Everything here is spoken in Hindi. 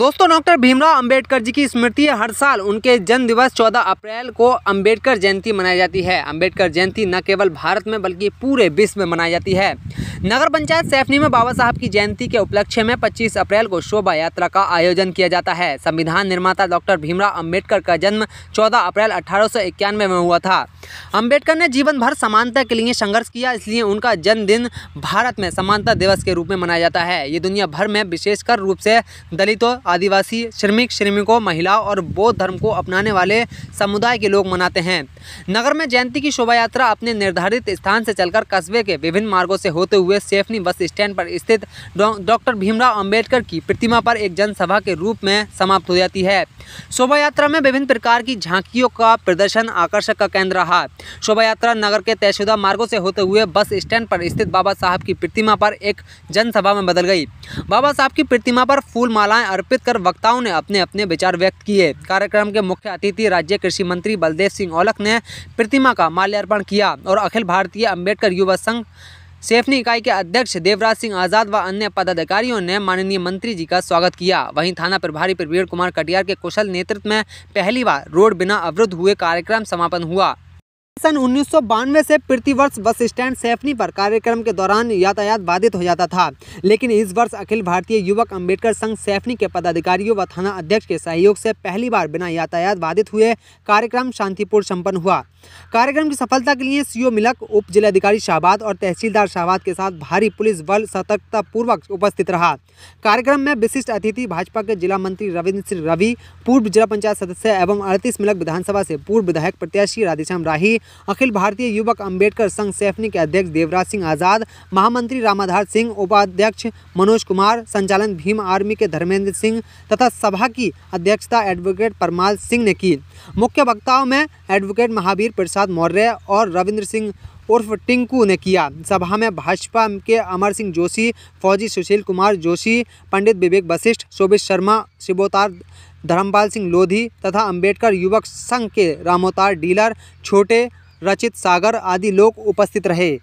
दोस्तों डॉक्टर भीमराव अंबेडकर जी की स्मृति हर साल उनके जन्म दिवस चौदह अप्रैल को अंबेडकर जयंती मनाई जाती है अंबेडकर जयंती न केवल भारत में बल्कि पूरे विश्व में मनाई जाती है नगर पंचायत सैफनी में बाबा साहब की जयंती के उपलक्ष्य में 25 अप्रैल को शोभा यात्रा का आयोजन किया जाता है संविधान निर्माता डॉक्टर भीमराव अंबेडकर का जन्म 14 अप्रैल अठारह में हुआ था अंबेडकर ने जीवन भर समानता के लिए संघर्ष किया इसलिए उनका जन्मदिन भारत में समानता दिवस के रूप में मनाया जाता है ये दुनिया भर में विशेषकर रूप से दलितों आदिवासी श्रमिक श्रमिकों महिलाओं और बौद्ध धर्म को अपनाने वाले समुदाय के लोग मनाते हैं नगर में जयंती की शोभा यात्रा अपने निर्धारित स्थान से चलकर कस्बे के विभिन्न मार्गों से होते हुए हुए सेफनी बस स्टैंड पर स्थित डॉक्टर भीमराव अंबेडकर की प्रतिमा पर एक जनसभा के रूप में समाप्त हो जाती है शोभा यात्रा में विभिन्न प्रकार की झांकियों का प्रदर्शन आकर्षक का केंद्र रहा शोभा यात्रा नगर के तयशुदा मार्गों से होते हुए बस स्टैंड पर स्थित बाबा साहब की प्रतिमा पर एक जनसभा में बदल गई बाबा साहब की प्रतिमा पर फूल मालाएं अर्पित कर वक्ताओं ने अपने अपने विचार व्यक्त किए कार्यक्रम के मुख्य अतिथि राज्य कृषि मंत्री बलदेव सिंह औलख ने प्रतिमा का माल्यार्पण किया और अखिल भारतीय अम्बेडकर युवा संघ सेफनी इकाई के अध्यक्ष देवराज सिंह आजाद व अन्य पदाधिकारियों ने माननीय मंत्री जी का स्वागत किया वहीं थाना प्रभारी प्रवीण कुमार कटियार के कुशल नेतृत्व में पहली बार रोड बिना अवरुद्ध हुए कार्यक्रम समापन हुआ सन उन्नीस से प्रतिवर्ष बस स्टैंड सैफनी पर कार्यक्रम के दौरान यातायात बाधित हो जाता था लेकिन इस वर्ष अखिल भारतीय युवक अम्बेडकर संघ सैफनी के पदाधिकारियों व थाना अध्यक्ष के सहयोग से पहली बार बिना यातायात बाधित हुए कार्यक्रम शांतिपूर्ण सम्पन्न हुआ कार्यक्रम की सफलता के लिए सीओ मिलक उप जिलाधिकारी शाहबाद और तहसीलदार शाहबाद के साथ भारी पुलिस बल सतर्कता पूर्वक उपस्थित रहा कार्यक्रम में विशिष्ट अतिथि भाजपा के जिला मंत्री रविंद्र सिंह रवि पूर्व जिला पंचायत सदस्य एवं अड़तीस मिलक विधानसभा से पूर्व विधायक प्रत्याशी राधेश्याम राही अखिल भारतीय युवक अंबेडकर संघ सैफनी के अध्यक्ष देवराज सिंह आज़ाद महामंत्री रामाधार सिंह उपाध्यक्ष मनोज कुमार संचालन भीम आर्मी के धर्मेंद्र सिंह तथा सभा की अध्यक्षता एडवोकेट परमाल सिंह ने की मुख्य वक्ताओं में एडवोकेट महावीर प्रसाद मौर्य और रविंद्र सिंह उर्फ टिंकू ने किया सभा में भाजपा के अमर सिंह जोशी फौजी सुशील कुमार जोशी पंडित विवेक वशिष्ठ शोभित शर्मा शिवोतार धर्मपाल सिंह लोधी तथा अंबेडकर युवक संघ के रामोतार डीलर छोटे रचित सागर आदि लोग उपस्थित रहे